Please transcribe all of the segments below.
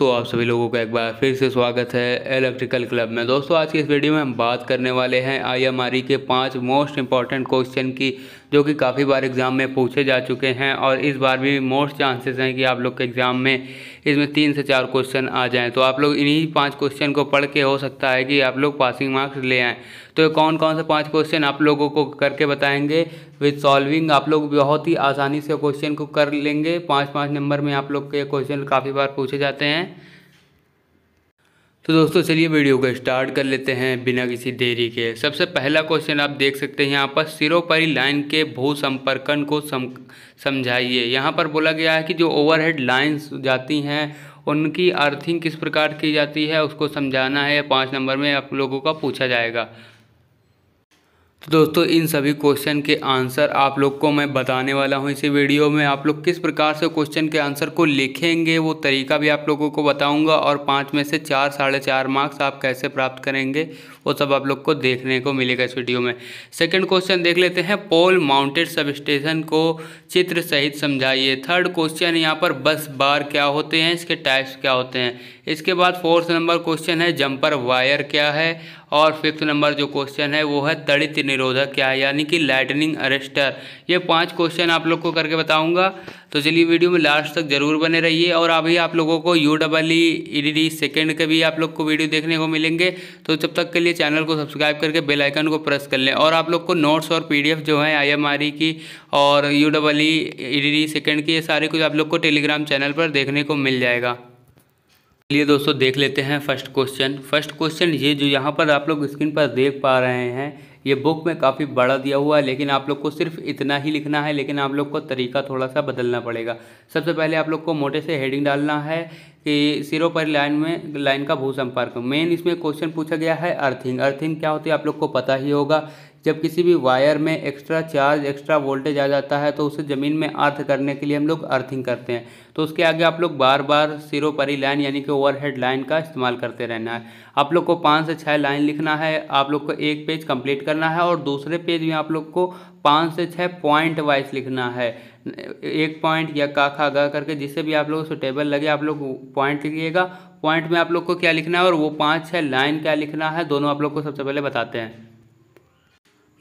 तो आप सभी लोगों का एक बार फिर से स्वागत है इलेक्ट्रिकल क्लब में दोस्तों आज की इस वीडियो में हम बात करने वाले हैं आई e के पांच मोस्ट इंपॉर्टेंट क्वेश्चन की जो कि काफ़ी बार एग्ज़ाम में पूछे जा चुके हैं और इस बार भी मोस्ट चांसेस हैं कि आप लोग के एग्ज़ाम में इसमें तीन से चार क्वेश्चन आ जाएँ तो आप लोग इन्हीं पाँच क्वेश्चन को पढ़ के हो सकता है कि आप लोग पासिंग मार्क्स ले आएँ तो कौन कौन से पाँच क्वेश्चन आप लोगों को करके बताएंगे विथ सॉल्विंग आप लोग बहुत ही आसानी से क्वेश्चन को कर लेंगे पाँच पाँच नंबर में आप लोग के क्वेश्चन काफ़ी बार पूछे जाते हैं तो दोस्तों चलिए वीडियो को स्टार्ट कर लेते हैं बिना किसी देरी के सबसे पहला क्वेश्चन आप देख सकते हैं यहाँ पर सिरोपरी लाइन के भू संपर्कन को सम समझाइए यहाँ पर बोला गया है कि जो ओवरहेड लाइन्स जाती हैं उनकी अर्थिंग किस प्रकार की जाती है उसको समझाना है पाँच नंबर में आप लोगों का पूछा जाएगा तो दोस्तों इन सभी क्वेश्चन के आंसर आप लोग को मैं बताने वाला हूं इसी वीडियो में आप लोग किस प्रकार से क्वेश्चन के आंसर को लिखेंगे वो तरीका भी आप लोगों को बताऊंगा और पाँच में से चार साढ़े चार मार्क्स आप कैसे प्राप्त करेंगे वो सब आप लोग को देखने को मिलेगा इस वीडियो में सेकेंड क्वेश्चन देख लेते हैं पोल माउंटेड सब स्टेशन को चित्र सहित समझाइए थर्ड क्वेश्चन यहाँ पर बस बार क्या होते हैं इसके टाइप्स क्या होते हैं इसके बाद फोर्थ नंबर क्वेश्चन है जंपर वायर क्या है और फिफ्थ नंबर जो क्वेश्चन है वो है तड़ित निरोधक क्या है यानी कि लाइटनिंग अरेस्टर ये पांच क्वेश्चन आप लोग को करके बताऊंगा तो चलिए वीडियो में लास्ट तक जरूर बने रहिए और अभी आप लोगों को U double E E D D second के भी आप लोग को वीडियो देखने को मिलेंगे तो जब तक के लिए चैनल को सब्सक्राइब करके बेल आइकन को प्रेस कर लें और आप लोग को नोट्स और पी डी एफ जो है ई e की और U double E E D D second की ये सारे कुछ आप लोग को टेलीग्राम चैनल पर देखने को मिल जाएगा चलिए दोस्तों देख लेते हैं फर्स्ट क्वेश्चन फर्स्ट क्वेश्चन ये जो यहाँ पर आप लोग स्क्रीन पर देख पा रहे हैं ये बुक में काफ़ी बड़ा दिया हुआ है लेकिन आप लोग को सिर्फ इतना ही लिखना है लेकिन आप लोग को तरीका थोड़ा सा बदलना पड़ेगा सबसे पहले आप लोग को मोटे से हेडिंग डालना है कि सिरों पर लाइन में लाइन का भू संपर्क मेन इसमें क्वेश्चन पूछा गया है अर्थिंग अर्थिंग क्या होती है आप लोग को पता ही होगा जब किसी भी वायर में एक्स्ट्रा चार्ज एक्स्ट्रा वोल्टेज आ जाता है तो उसे ज़मीन में अर्थ करने के लिए हम लोग अर्थिंग करते हैं तो उसके आगे आप लोग बार बार सिरोपरी लाइन यानी कि ओवरहेड लाइन का इस्तेमाल करते रहना है आप लोग को पाँच से छः लाइन लिखना है आप लोग को एक पेज कंप्लीट करना है और दूसरे पेज में आप लोग को पाँच से छः पॉइंट वाइज लिखना है एक पॉइंट या काखा गा करके जिससे भी आप लोग सुटेबल लगे आप लोग पॉइंट लिखिएगा पॉइंट में आप लोग को क्या लिखना है और वो पाँच छः लाइन क्या लिखना है दोनों आप लोग को सबसे पहले बताते हैं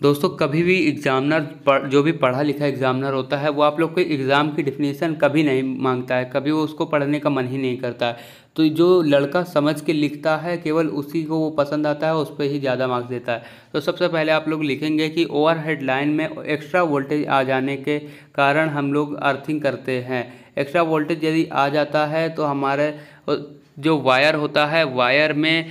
दोस्तों कभी भी एग्ज़ामिनर जो भी पढ़ा लिखा एग्ज़ामिनर होता है वो आप लोग को एग्ज़ाम की डिफिनेशन कभी नहीं मांगता है कभी वो उसको पढ़ने का मन ही नहीं करता है तो जो लड़का समझ के लिखता है केवल उसी को वो पसंद आता है उस पर ही ज़्यादा मार्क्स देता है तो सबसे पहले आप लोग लिखेंगे कि ओवर लाइन में एक्स्ट्रा वोल्टेज आ जाने के कारण हम लोग अर्थिंग करते हैं एक्स्ट्रा वोल्टेज यदि आ जाता है तो हमारे जो वायर होता है वायर में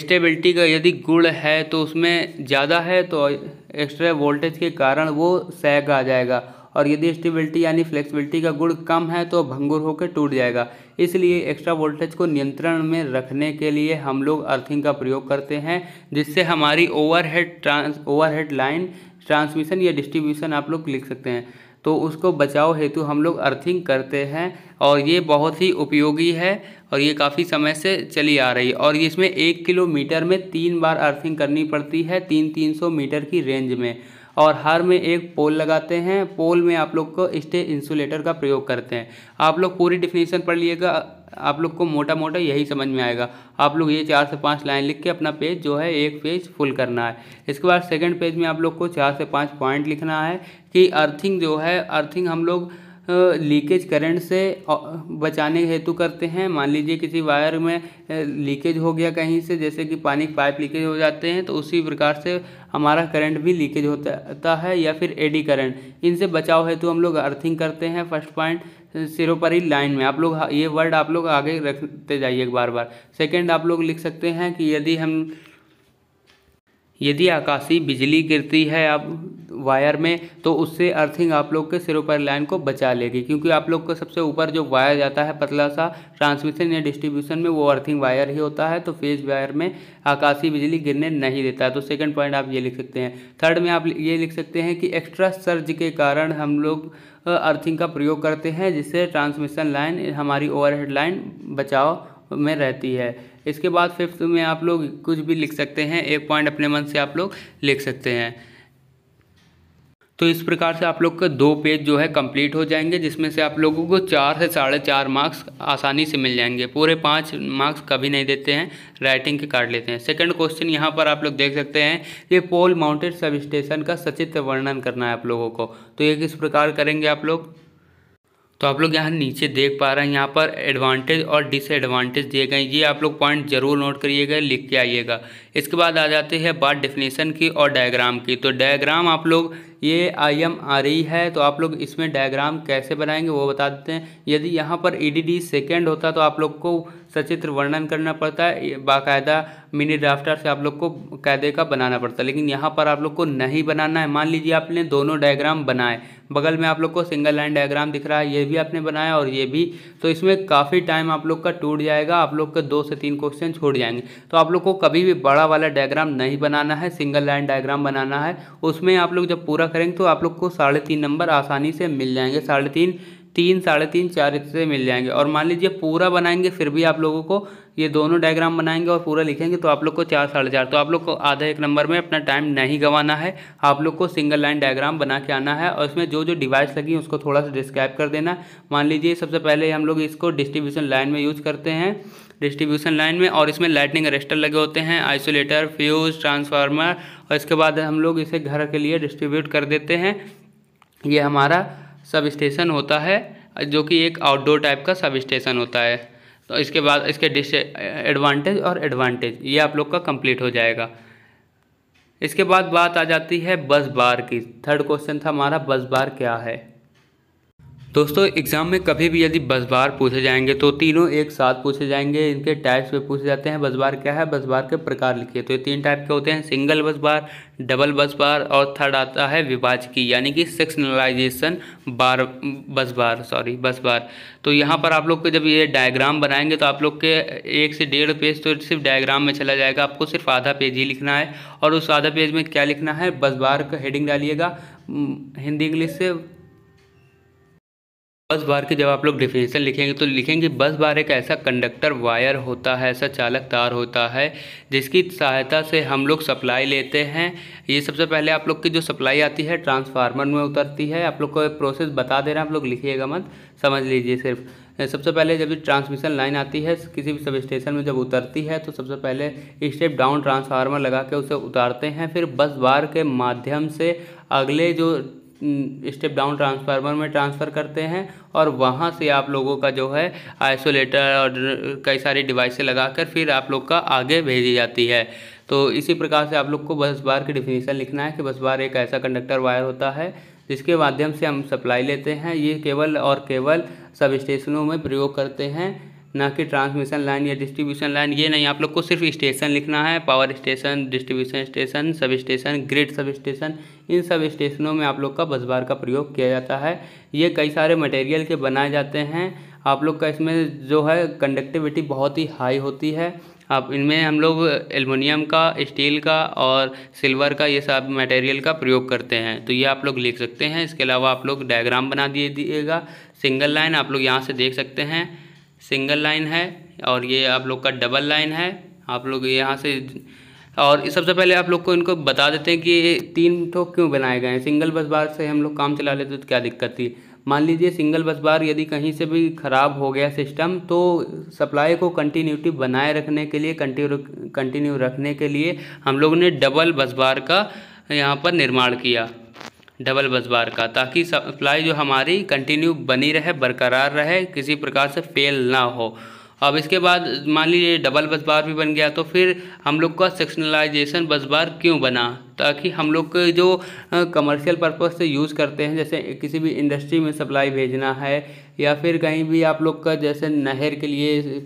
स्टेबिलिटी का यदि गुण है तो उसमें ज़्यादा है तो एक्स्ट्रा वोल्टेज के कारण वो सैग आ जाएगा और यदि स्टेबिलिटी यानी फ्लेक्सिबिलिटी का गुण कम है तो भंगुर होकर टूट जाएगा इसलिए एक्स्ट्रा वोल्टेज को नियंत्रण में रखने के लिए हम लोग अर्थिंग का प्रयोग करते हैं जिससे हमारी overhead trans overhead line transmission या डिस्ट्रीब्यूशन आप लोग लिख सकते हैं तो उसको बचाव हेतु हम लोग अर्थिंग करते हैं और ये बहुत ही उपयोगी है और ये काफ़ी समय से चली आ रही है और इसमें एक किलोमीटर में तीन बार अर्थिंग करनी पड़ती है तीन तीन सौ मीटर की रेंज में और हर में एक पोल लगाते हैं पोल में आप लोग को स्टे इंसुलेटर का प्रयोग करते हैं आप लोग पूरी डिफिनेशन पढ़ लिएगा आप लोग को मोटा मोटा यही समझ में आएगा आप लोग ये चार से पाँच लाइन लिख के अपना पेज जो है एक पेज फुल करना है इसके बाद सेकंड पेज में आप लोग को चार से पाँच पॉइंट लिखना है कि अर्थिंग जो है अर्थिंग हम लोग लीकेज करंट से बचाने हेतु करते हैं मान लीजिए किसी वायर में लीकेज हो गया कहीं से जैसे कि पानी पाइप लीकेज हो जाते हैं तो उसी प्रकार से हमारा करंट भी लीकेज होता है या फिर एडी करंट इनसे बचाव हेतु हम लोग अर्थिंग करते हैं फर्स्ट पॉइंट सिरोपरी लाइन में आप लोग ये वर्ड आप लोग आगे रखते जाइए एक बार बार सेकेंड आप लोग लिख सकते हैं कि यदि हम यदि आकाशीय बिजली गिरती है आप वायर में तो उससे अर्थिंग आप लोग के सिरों पर लाइन को बचा लेगी क्योंकि आप लोग को सबसे ऊपर जो वायर जाता है पतला सा ट्रांसमिशन या डिस्ट्रीब्यूशन में वो अर्थिंग वायर ही होता है तो फेज वायर में आकाशीय बिजली गिरने नहीं देता तो सेकेंड पॉइंट आप ये लिख सकते हैं थर्ड में आप ये लिख सकते हैं कि एक्स्ट्रा सर्ज के कारण हम लोग अर्थिंग का प्रयोग करते हैं जिससे ट्रांसमिशन लाइन हमारी ओवरहेड लाइन बचाव में रहती है इसके बाद फिफ्थ में आप लोग कुछ भी लिख सकते हैं एक पॉइंट अपने मन से आप लोग लिख सकते हैं तो इस प्रकार से आप लोग के दो पेज जो है कंप्लीट हो जाएंगे जिसमें से आप लोगों को चार से साढ़े चार मार्क्स आसानी से मिल जाएंगे पूरे पाँच मार्क्स कभी नहीं देते हैं राइटिंग के काट लेते हैं सेकंड क्वेश्चन यहाँ पर आप लोग देख सकते हैं ये पोल माउंटेड सब स्टेशन का सचित्र वर्णन करना है आप लोगों को तो ये किस प्रकार करेंगे आप लोग तो आप लोग यहाँ नीचे देख पा रहे हैं यहाँ पर एडवांटेज और डिसएडवांटेज दिए गए ये आप लोग पॉइंट जरूर नोट करिएगा लिख के आइएगा इसके बाद आ जाते हैं बात डेफिनेशन की और डायग्राम की तो डायग्राम आप लोग ये आई एम आ रही है तो आप लोग इसमें डायग्राम कैसे बनाएंगे वो बता देते हैं यदि यहाँ पर ई डी डी सेकेंड होता तो आप लोग को सचित्र वर्णन करना पड़ता है बाकायदा मिनी ड्राफ्टर से आप लोग को कायदे का बनाना पड़ता है लेकिन यहाँ पर आप लोग को नहीं बनाना है मान लीजिए आपने दोनों डायग्राम बनाए बगल में आप लोग को सिंगल लाइन डायग्राम दिख रहा है ये भी आपने बनाया और ये भी तो इसमें काफ़ी टाइम आप लोग का टूट जाएगा आप लोग के दो से तीन क्वेश्चन छूट जाएंगे तो आप लोग को कभी भी बड़ा वाला डायग्राम नहीं बनाना है सिंगल लाइन डायग्राम बनाना है उसमें आप लोग जब पूरा करेंगे तो आप लोग को साढ़े तीन नंबर आसानी से मिल जाएंगे साढ़े तीन तीन साढ़े तीन चार से मिल जाएंगे और मान लीजिए पूरा बनाएंगे फिर भी आप लोगों को ये दोनों डायग्राम बनाएंगे और पूरा लिखेंगे तो आप लोग को चार साढ़े चार तो आप लोग को आधा एक नंबर में अपना टाइम नहीं गंवाना है आप लोग को सिंगल लाइन डायग्राम बना के आना है और इसमें जो जो डिवाइस लगी उसको थोड़ा सा डिस्क्राइब कर देना मान लीजिए सबसे पहले हम लोग इसको डिस्ट्रीब्यूशन लाइन में यूज़ करते हैं डिस्ट्रीब्यूशन लाइन में और इसमें लाइटनिंग अरेस्टर लगे होते हैं आइसोलेटर फ्यूज़ ट्रांसफार्मर और इसके बाद हम लोग इसे घर के लिए डिस्ट्रीब्यूट कर देते हैं ये हमारा सब स्टेशन होता है जो कि एक आउटडोर टाइप का सब स्टेशन होता है तो इसके बाद इसके डिस एडवांटेज और एडवांटेज ये आप लोग का कंप्लीट हो जाएगा इसके बाद बात आ जाती है बस बार की थर्ड क्वेश्चन था हमारा बस बार क्या है दोस्तों एग्ज़ाम में कभी भी यदि बस बार पूछे जाएंगे तो तीनों एक साथ पूछे जाएंगे इनके टाइप्स में पूछे जाते हैं बस बार क्या है बस बार के प्रकार लिखिए तो ये तीन टाइप के होते हैं सिंगल बस बार डबल बस बार और थर्ड आता है विभाज की यानी कि सेक्शनलाइजेशन बार बस बार सॉरी बस बार तो यहाँ पर आप लोग को जब ये डायग्राम बनाएंगे तो आप लोग के एक से डेढ़ पेज तो सिर्फ डायग्राम में चला जाएगा आपको सिर्फ आधा पेज ही लिखना है और उस आधा पेज में क्या लिखना है बस बार का हेडिंग डालिएगा हिंदी इंग्लिश से बस बार की जब आप लोग डिफिनेशन लिखेंगे तो लिखेंगे बस बार एक ऐसा कंडक्टर वायर होता है ऐसा चालक तार होता है जिसकी सहायता से हम लोग सप्लाई लेते हैं ये सबसे पहले आप लोग की जो सप्लाई आती है ट्रांसफार्मर में उतरती है आप लोग को प्रोसेस बता दे रहे हैं आप लोग लिखिएगा मत समझ लीजिए सिर्फ सबसे पहले जब भी ट्रांसमिशन लाइन आती है किसी भी सब स्टेशन में जब उतरती है तो सबसे पहले स्टेप डाउन ट्रांसफार्मर लगा के उसे उतारते हैं फिर बस बार के माध्यम से अगले जो स्टेप डाउन ट्रांसफार्मर में ट्रांसफ़र करते हैं और वहाँ से आप लोगों का जो है आइसोलेटर और कई सारी डिवाइसें लगाकर फिर आप लोग का आगे भेजी जाती है तो इसी प्रकार से आप लोग को बस बार की डिफिनीशन लिखना है कि बस बार एक ऐसा कंडक्टर वायर होता है जिसके माध्यम से हम सप्लाई लेते हैं ये केवल और केवल सब स्टेशनों में प्रयोग करते हैं ना कि ट्रांसमिशन लाइन या डिस्ट्रीब्यूशन लाइन ये नहीं आप लोग को सिर्फ स्टेशन लिखना है power station distribution station substation grid substation इन सब स्टेशनों में आप लोग का बस बार का प्रयोग किया जाता है ये कई सारे मटेरियल के बनाए जाते हैं आप लोग का इसमें जो है कंडक्टिविटी बहुत ही हाई होती है आप इनमें हम लोग एलमिनियम का स्टील का और सिल्वर का ये सब मटेरियल का प्रयोग करते हैं तो ये आप लोग लिख सकते हैं इसके अलावा आप लोग डायग्राम बना दिए दिएगा सिंगल लाइन आप लोग यहाँ से देख सकते हैं सिंगल लाइन है और ये आप लोग का डबल लाइन है आप लोग यहाँ से और सबसे पहले आप लोग को इनको बता देते हैं कि ये तीन ठो तो क्यों बनाए गए हैं सिंगल बस बार से हम लोग काम चला लेते तो क्या दिक्कत थी मान लीजिए सिंगल बस बार यदि कहीं से भी ख़राब हो गया सिस्टम तो सप्लाई को कंटिन्यूटी बनाए रखने के लिए कंटिन्यू रखने के लिए हम लोगों ने डबल बस बार का यहाँ पर निर्माण किया डबल बस बार का ताकि सप्लाई जो हमारी कंटिन्यू बनी रहे बरकरार रहे किसी प्रकार से फेल ना हो अब इसके बाद मान लीजिए डबल बस बार भी बन गया तो फिर हम लोग का सेक्शनलाइजेशन बस बार क्यों बना ताकि हम लोग जो कमर्शियल पर्पज़ से यूज़ करते हैं जैसे किसी भी इंडस्ट्री में सप्लाई भेजना है या फिर कहीं भी आप लोग का जैसे नहर के लिए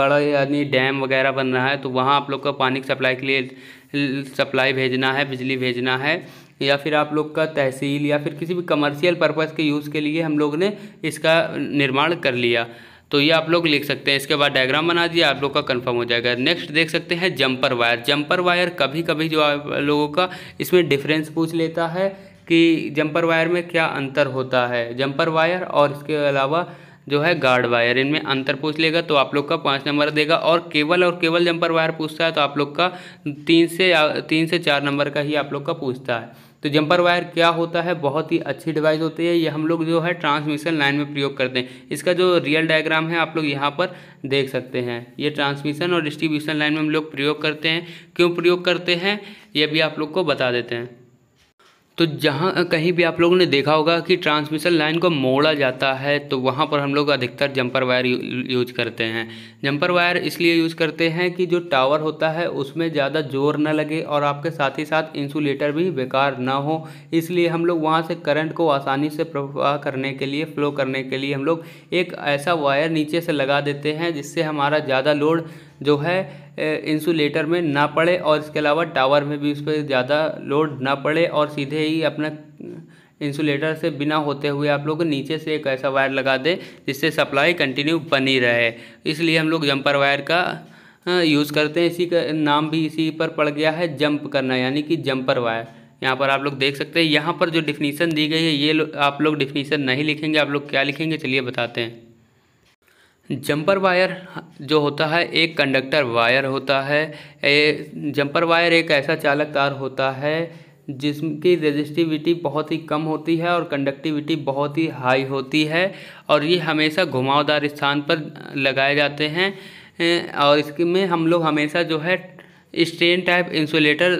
बड़ा यानी डैम वगैरह बन रहा है तो वहाँ आप लोग का पानी की सप्लाई के लिए सप्लाई भेजना है बिजली भेजना है या फिर आप लोग का तहसील या फिर किसी भी कमर्शियल पर्पज़ के यूज़ के लिए हम लोग ने इसका निर्माण कर लिया तो ये आप लोग लिख सकते हैं इसके बाद डायग्राम बना दिया आप लोग का कंफर्म हो जाएगा नेक्स्ट देख सकते हैं जंपर वायर जंपर वायर कभी कभी जो आप लोगों का इसमें डिफरेंस पूछ लेता है कि जंपर वायर में क्या अंतर होता है जंपर वायर और इसके अलावा जो है गार्ड वायर इनमें अंतर पूछ लेगा तो आप लोग का पाँच नंबर देगा और केवल और केवल जंपर वायर पूछता है तो आप लोग का तीन से तीन से चार नंबर का ही आप लोग का पूछता है तो जंपर वायर क्या होता है बहुत ही अच्छी डिवाइस होती है ये हम लोग जो है ट्रांसमिशन लाइन में प्रयोग करते हैं इसका जो रियल डायग्राम है आप लोग यहाँ पर देख सकते हैं ये ट्रांसमिशन और डिस्ट्रीब्यूशन लाइन में हम लोग प्रयोग करते हैं क्यों प्रयोग करते हैं ये भी आप लोग को बता देते हैं तो जहाँ कहीं भी आप लोगों ने देखा होगा कि ट्रांसमिशन लाइन को मोड़ा जाता है तो वहाँ पर हम लोग अधिकतर जंपर वायर यूज करते हैं जंपर वायर इसलिए यूज करते हैं कि जो टावर होता है उसमें ज़्यादा जोर न लगे और आपके साथ ही साथ इंसुलेटर भी बेकार ना हो इसलिए हम लोग वहाँ से करंट को आसानी से प्रवाह करने के लिए फ्लो करने के लिए हम लोग एक ऐसा वायर नीचे से लगा देते हैं जिससे हमारा ज़्यादा लोड जो है इंसुलेटर में ना पड़े और इसके अलावा टावर में भी उस पर ज़्यादा लोड ना पड़े और सीधे ही अपना इंसुलेटर से बिना होते हुए आप लोग नीचे से एक ऐसा वायर लगा दें जिससे सप्लाई कंटिन्यू बनी रहे इसलिए हम लोग जंपर वायर का यूज़ करते हैं इसी का नाम भी इसी पर पड़ गया है जंप करना यानी कि जंपर वायर यहाँ पर आप लोग देख सकते हैं यहाँ पर जो डिफिनीसन दी गई है ये लो, आप लोग डिफिनीसन नहीं लिखेंगे आप लोग क्या लिखेंगे चलिए बताते हैं जंपर वायर जो होता है एक कंडक्टर वायर होता है ए वायर एक ऐसा चालक तार होता है जिसकी रेजिस्टिविटी बहुत ही कम होती है और कंडक्टिविटी बहुत ही हाई होती है और ये हमेशा घुमावदार स्थान पर लगाए जाते हैं और इसके में हम लोग हमेशा जो है स्ट्रेन टाइप इंसुलेटर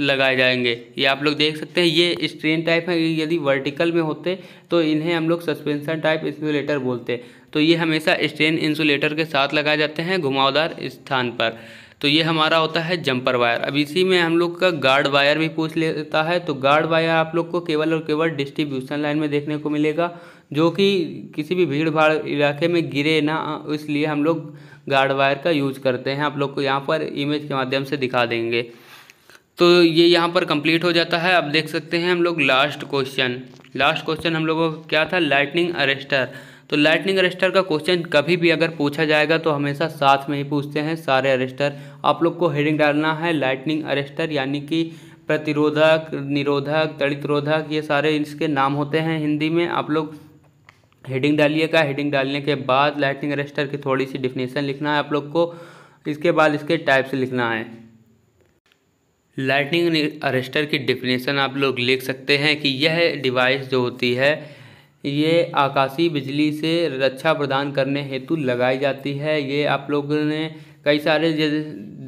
लगाए जाएंगे ये आप लोग देख सकते हैं ये स्ट्रेन टाइप है यदि वर्टिकल में होते तो इन्हें हम लोग सस्पेंशन टाइप इंसुलेटर बोलते तो ये हमेशा स्ट्रेन इंसुलेटर के साथ लगाए जाते हैं घुमावदार स्थान पर तो ये हमारा होता है जंपर वायर अब इसी में हम लोग का गार्ड वायर भी पूछ लेता है तो गार्ड वायर आप लोग को केवल और केवल डिस्ट्रीब्यूशन लाइन में देखने को मिलेगा जो कि किसी भी भीड़ भाड़ इलाके में गिरे ना इसलिए हम लोग गार्ड वायर का यूज करते हैं आप लोग को यहाँ पर इमेज के माध्यम से दिखा देंगे तो ये यहाँ पर कंप्लीट हो जाता है अब देख सकते हैं हम लोग लास्ट क्वेश्चन लास्ट क्वेश्चन हम लोगों का क्या था लाइटनिंग अरेस्टर तो लाइटनिंग अरेस्टर का क्वेश्चन कभी भी अगर पूछा जाएगा तो हमेशा साथ में ही पूछते हैं सारे अरेस्टर आप लोग को हेडिंग डालना है लाइटनिंग अरेस्टर यानी कि प्रतिरोधक निरोधक तड़ित रोधक ये सारे इसके नाम होते हैं हिंदी में आप लोग हेडिंग डालिएगा हेडिंग डालने के बाद लाइटनिंग अरेस्टर की थोड़ी सी डिफिनेशन लिखना है आप लोग को इसके बाद इसके टाइप से लिखना है लाइटनिंग अरेस्टर की डिफिनेशन आप लोग लिख सकते हैं कि यह डिवाइस जो होती है ये आकाशीय बिजली से रक्षा प्रदान करने हेतु लगाई जाती है ये आप लोगों ने कई सारे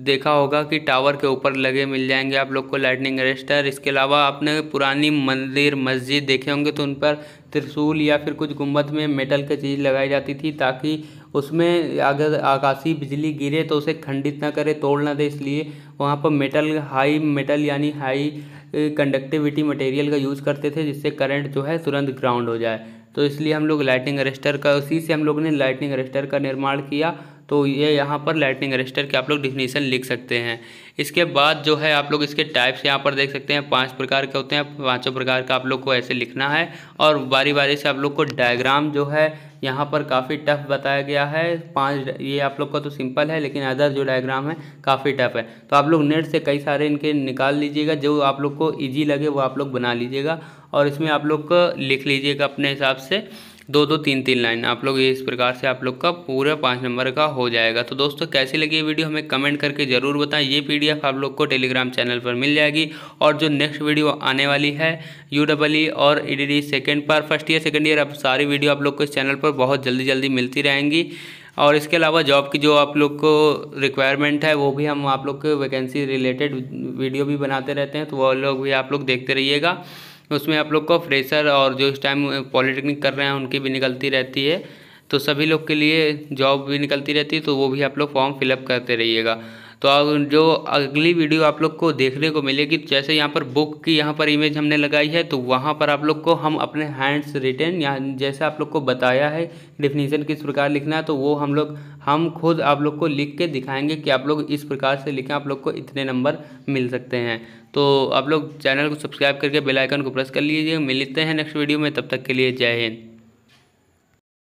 देखा होगा कि टावर के ऊपर लगे मिल जाएंगे आप लोग को लाइटनिंग रजिस्टर इसके अलावा आपने पुरानी मंदिर मस्जिद देखे होंगे तो उन पर त्रिशूल या फिर कुछ गुम्बद में मेटल की चीज़ लगाई जाती थी ताकि उसमें अगर आकाशीय बिजली गिरे तो उसे खंडित ना करे तोड़ ना दे इसलिए वहाँ पर मेटल हाई मेटल यानी हाई कंडक्टिविटी मटेरियल का यूज़ करते थे जिससे करंट जो है तुरंत ग्राउंड हो जाए तो इसलिए हम लोग लाइटिंग अरेस्टर का उसी से हम लोग ने लाइटिंग अरेस्टर का निर्माण किया तो ये यहाँ पर लाइटिंग अरेस्टर के आप लोग डिफिनीसन लिख सकते हैं इसके बाद जो है आप लोग इसके टाइप्स यहाँ पर देख सकते हैं पांच प्रकार के होते हैं पांचों प्रकार का आप लोग को ऐसे लिखना है और बारी बारी से आप लोग को डायग्राम जो है यहाँ पर काफ़ी टफ बताया गया है पांच ये आप लोग का तो सिंपल है लेकिन अदर जो डायग्राम है काफ़ी टफ है तो आप लोग नेट से कई सारे इनके निकाल लीजिएगा जो आप लोग को ईजी लगे वो आप लोग बना लीजिएगा और इसमें आप लोग लिख लीजिएगा अपने हिसाब से दो दो तीन तीन लाइन आप लोग इस प्रकार से आप लोग का पूरा पाँच नंबर का हो जाएगा तो दोस्तों कैसी लगी ये वीडियो हमें कमेंट करके ज़रूर बताएं ये पीडीएफ आप लोग को टेलीग्राम चैनल पर मिल जाएगी और जो नेक्स्ट वीडियो आने वाली है यू डबल ई और ई डी डी सेकेंड पर फर्स्ट ईयर सेकेंड ईयर अब सारी वीडियो आप लोग को इस चैनल पर बहुत जल्दी जल्दी मिलती रहेंगी और इसके अलावा जॉब की जो आप लोग को रिक्वायरमेंट है वो भी हम आप लोग के वैकेंसी रिलेटेड वीडियो भी बनाते रहते हैं तो वो लोग भी आप लोग देखते रहिएगा उसमें आप लोग को फ्रेशर और जो इस टाइम पॉलिटेक्निक कर रहे हैं उनकी भी निकलती रहती है तो सभी लोग के लिए जॉब भी निकलती रहती है तो वो भी आप लोग फॉर्म फिलअप करते रहिएगा तो जो अगली वीडियो आप लोग को देखने को मिलेगी तो जैसे यहाँ पर बुक की यहाँ पर इमेज हमने लगाई है तो वहाँ पर आप लोग को हम अपने हैंड्स रिटर्न यहाँ जैसे आप लोग को बताया है डिफिनीसन किस प्रकार लिखना है तो वो हम लोग हम खुद आप लोग को लिख के दिखाएंगे कि आप लोग इस प्रकार से लिखें आप लोग को इतने नंबर मिल सकते हैं तो आप लोग चैनल को सब्सक्राइब करके बेल आइकन को प्रेस कर लीजिए मिलते हैं नेक्स्ट वीडियो में तब तक के लिए जय हिंद